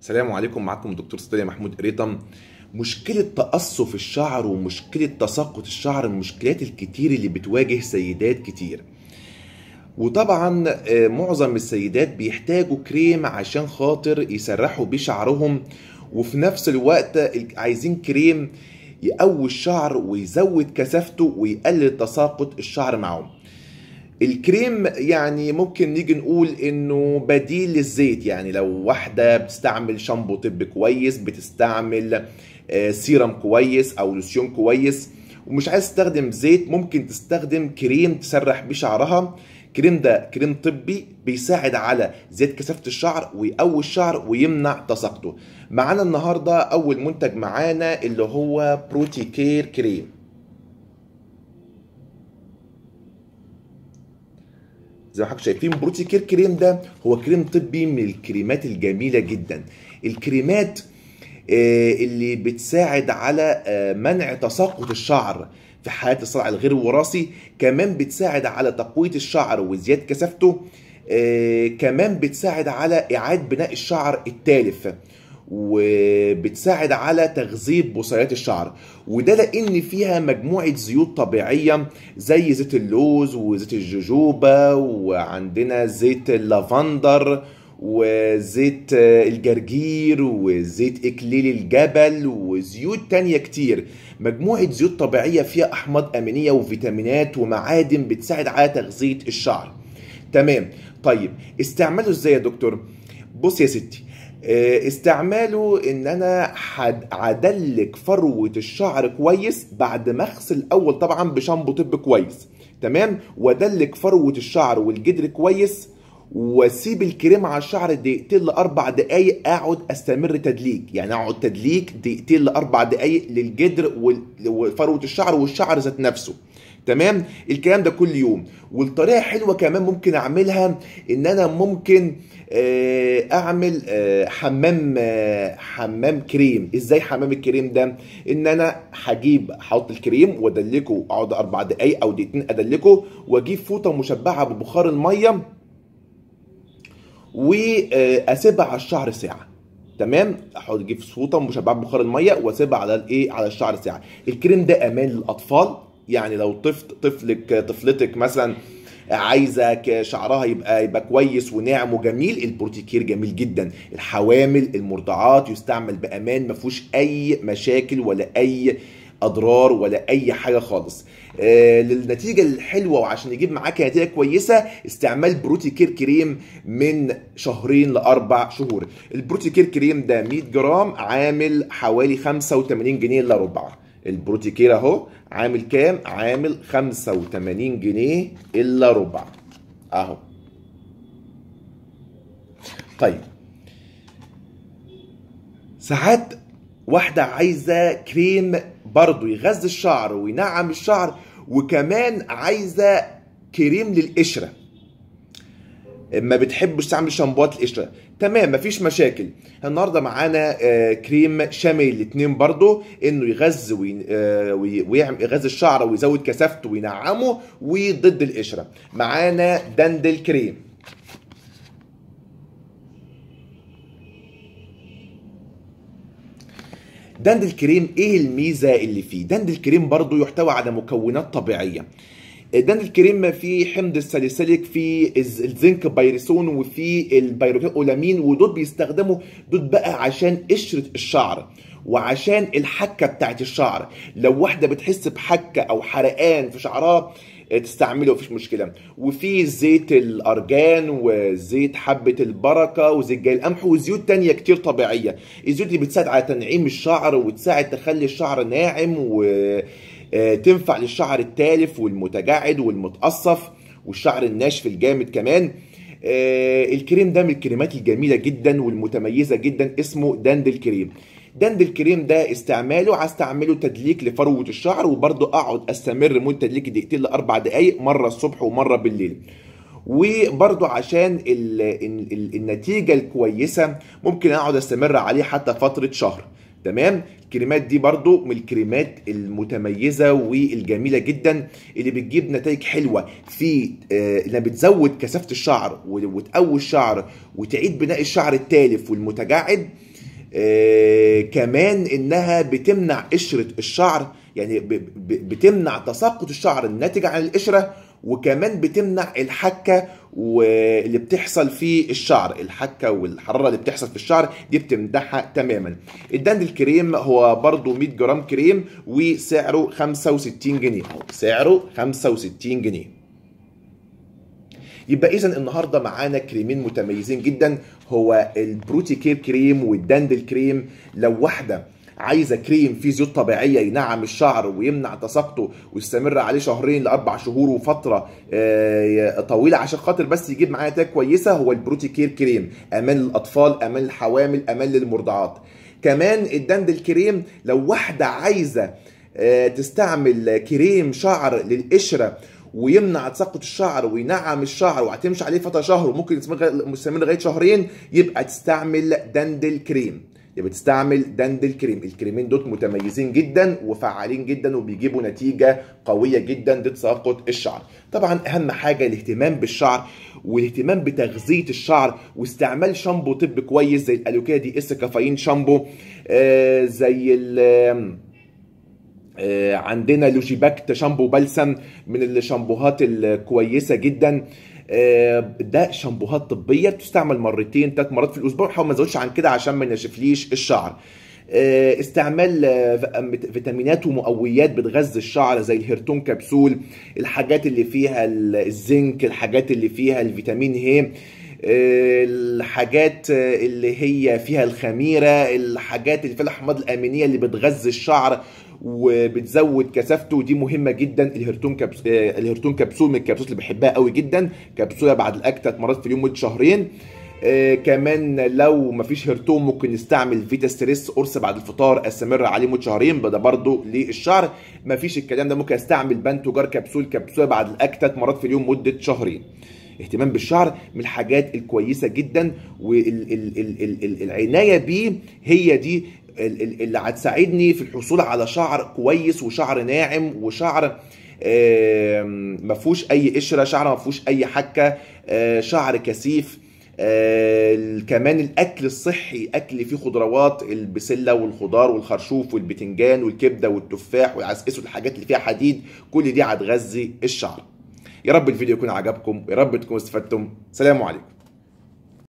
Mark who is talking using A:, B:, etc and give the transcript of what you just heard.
A: السلام عليكم معكم دكتور ستاليا محمود قريطم مشكلة تقصف الشعر ومشكلة تساقط الشعر من المشكلات الكتير اللي بتواجه سيدات كتير وطبعا آه، معظم السيدات بيحتاجوا كريم عشان خاطر يسرحوا بيه شعرهم وفي نفس الوقت عايزين كريم يقوي الشعر ويزود كثافته ويقلل تساقط الشعر معاهم الكريم يعني ممكن نيجي نقول انه بديل للزيت يعني لو واحده بتستعمل شامبو طب كويس بتستعمل آه، سيرم كويس او لوسيون كويس ومش عايز تستخدم زيت ممكن تستخدم كريم تسرح بيه شعرها الكريم ده كريم طبي بيساعد على زيادة كثافة الشعر ويقوي الشعر ويمنع تساقطه معانا النهاردة أول منتج معانا اللي هو بروتي كير كريم زي ما حضرتك شايفين بروتي كير كريم ده هو كريم طبي من الكريمات الجميله جدا الكريمات آه، اللي بتساعد على آه، منع تساقط الشعر في حالات الصلع الغير وراثي كمان بتساعد على تقويه الشعر وزياده كثافته آه، كمان بتساعد على اعاده بناء الشعر التالف وبتساعد على تغذيه بصيلات الشعر وده لان فيها مجموعه زيوت طبيعيه زي زيت اللوز وزيت الجوجوبا وعندنا زيت اللافندر وزيت الجرجير وزيت اكليل الجبل وزيوت تانية كتير مجموعة زيوت طبيعية فيها أحماض أمينية وفيتامينات ومعادن بتساعد على تغذية الشعر تمام طيب استعماله ازاي يا دكتور بص يا ستي آه، استعماله ان انا عدلك فروه الشعر كويس بعد ما اغسل اول طبعا بشامبو طب كويس تمام وادلك فروه الشعر والجدر كويس واسيب الكريم على الشعر دقيقتين لاربع دقايق اقعد استمر تدليك يعني اقعد تدليك دقيقتين لاربع دقايق للجدر وفروه الشعر والشعر ذات نفسه تمام الكلام ده كل يوم والطريقه حلوه كمان ممكن اعملها ان انا ممكن آه، اعمل آه، حمام آه، حمام كريم ازاي حمام الكريم ده ان انا هجيب احط الكريم وادلكه اقعد اربع دقايق او دقيقتين ادلكه واجيب فوطه مشبعه ببخار الميه واسيبها على الشعر ساعه تمام احط اجيب فوطه مشبعه ببخار الميه واسيبها على الايه على الشعر ساعه الكريم ده امان للاطفال يعني لو طفل طفلك طفلتك مثلا عايزه شعرها يبقى يبقى كويس وناعم وجميل البروتيكير جميل جدا الحوامل المرضعات يستعمل بامان ما فيهوش اي مشاكل ولا اي اضرار ولا اي حاجه خالص آه للنتيجه الحلوه وعشان يجيب معاك نتيجه كويسه استعمال بروتيكير كريم من شهرين لاربع شهور البروتيكير كريم ده 100 جرام عامل حوالي 85 جنيه الا البروتيكير اهو عامل كام؟ عامل 85 جنيه الا ربع اهو طيب ساعات واحدة عايزة كريم برضو يغذي الشعر وينعم الشعر وكمان عايزة كريم للقشرة ما بتحبش تعمل شامبوات القشره تمام مفيش مشاكل النهارده معانا آه، كريم شامل الاثنين برضو انه يغذي آه، ويعمل يغذي الشعر ويزود كثافته وينعمه وضد القشره معانا دندل كريم دندل كريم ايه الميزه اللي فيه دندل كريم برضو يحتوي على مكونات طبيعيه الدند الكريم فيه حمض الساليسيليك فيه الزنك بايرسون وفيه البيروكولامين ودول بيستخدموا دول بقى عشان قشره الشعر وعشان الحكه بتاعت الشعر لو واحده بتحس بحكه او حرقان في شعرها آه، تستعمله مفيش مشكله وفي زيت الارجان وزيت حبه البركه وزيت جاي القمح وزيوت تانية كتير طبيعيه الزيوت دي بتساعد على تنعيم الشعر وتساعد تخلي الشعر ناعم و آه، تنفع للشعر التالف والمتجعد والمتقصف والشعر الناشف الجامد كمان آه، الكريم ده من الكريمات الجميلة جدا والمتميزة جدا اسمه داند كريم داند كريم ده استعماله هستعمله تدليك لفروة الشعر وبرضه اقعد استمر مدة تدليك دقيقتين لاربع دقايق مرة الصبح ومرة بالليل وبرضه عشان النتيجة الكويسة ممكن اقعد استمر عليه حتى فترة شهر تمام الكريمات دي برضو من الكريمات المتميزه والجميله جدا اللي بتجيب نتائج حلوه في آه لما بتزود كثافه الشعر وتقوي الشعر وتعيد بناء الشعر التالف والمتجعد آه كمان انها بتمنع قشره الشعر يعني بتمنع تساقط الشعر الناتج عن القشره وكمان بتمنع الحكه واللي بتحصل في الشعر الحكه والحراره اللي بتحصل في الشعر دي بتمدحها تماما الدند كريم هو برده 100 جرام كريم وسعره 65 جنيه سعره 65 جنيه يبقى اذا النهارده معانا كريمين متميزين جدا هو البروتي كير كريم والدند كريم لو واحده عايزه كريم فيه زيوت طبيعيه ينعم الشعر ويمنع تساقطه ويستمر عليه شهرين لاربع شهور وفتره آه، طويله عشان خاطر بس يجيب معايا نتائج كويسه هو البروتي كير كريم امان للاطفال امان للحوامل امان للمرضعات كمان الدندل كريم لو واحده عايزه آه، تستعمل كريم شعر للقشره ويمنع تساقط الشعر وينعم الشعر وهتمشي عليه فتره شهر وممكن يستمر لغايه شهرين يبقى تستعمل دندل كريم بتستعمل دندل كريم الكريمين دول متميزين جدا وفعالين جدا وبيجيبوا نتيجه قويه جدا ضد تساقط الشعر طبعا اهم حاجه الاهتمام بالشعر والاهتمام بتغذيه الشعر واستعمال شامبو طب كويس زي الالوكيا دي اس كافيين شامبو آه زي ال آه عندنا لوجيباكت شامبو بلسم من الشامبوهات الكويسه جدا آه آه، ده شامبوهات طبيه بتستعمل مرتين ثلاث مرات في الاسبوع حاول ما تزودش عن كده عشان ما ينشفليش الشعر آه، استعمال آه، فيتامينات ومقويات بتغذي الشعر زي الهيرتون كبسول الحاجات اللي فيها الزنك الحاجات اللي فيها الفيتامين هي الحاجات اللي هي فيها الخميره الحاجات اللي فيها الاحماض الامينيه اللي بتغذي الشعر وبتزود كثافته ودي مهمه جدا الهرتون كبس... الهرتون كبسول من الكبسولات اللي بحبها قوي جدا كبسوله بعد الاكل ثلاث مرات في اليوم مده شهرين آه كمان لو مفيش هرتون ممكن نستعمل فيتا ستريس قرص بعد الفطار استمر عليه مده شهرين ده برضه للشعر مفيش الكلام ده ممكن استعمل بنتوجار كبسول كبسوله بعد الاكل ثلاث مرات في اليوم مده شهرين الاهتمام بالشعر من الحاجات الكويسه جدا والعنايه بيه هي دي اللي هتساعدني في الحصول على شعر كويس وشعر ناعم وشعر ما فيهوش اي قشره شعر ما فيهوش اي حكه شعر كثيف آه كمان الاكل الصحي اكل فيه خضروات البسله والخضار والخرشوف والبتنجان والكبده والتفاح والعسقس والحاجات اللي فيها حديد كل دي هتغذي الشعر يا رب الفيديو يكون عجبكم ويا رب تكونوا استفدتم سلام عليكم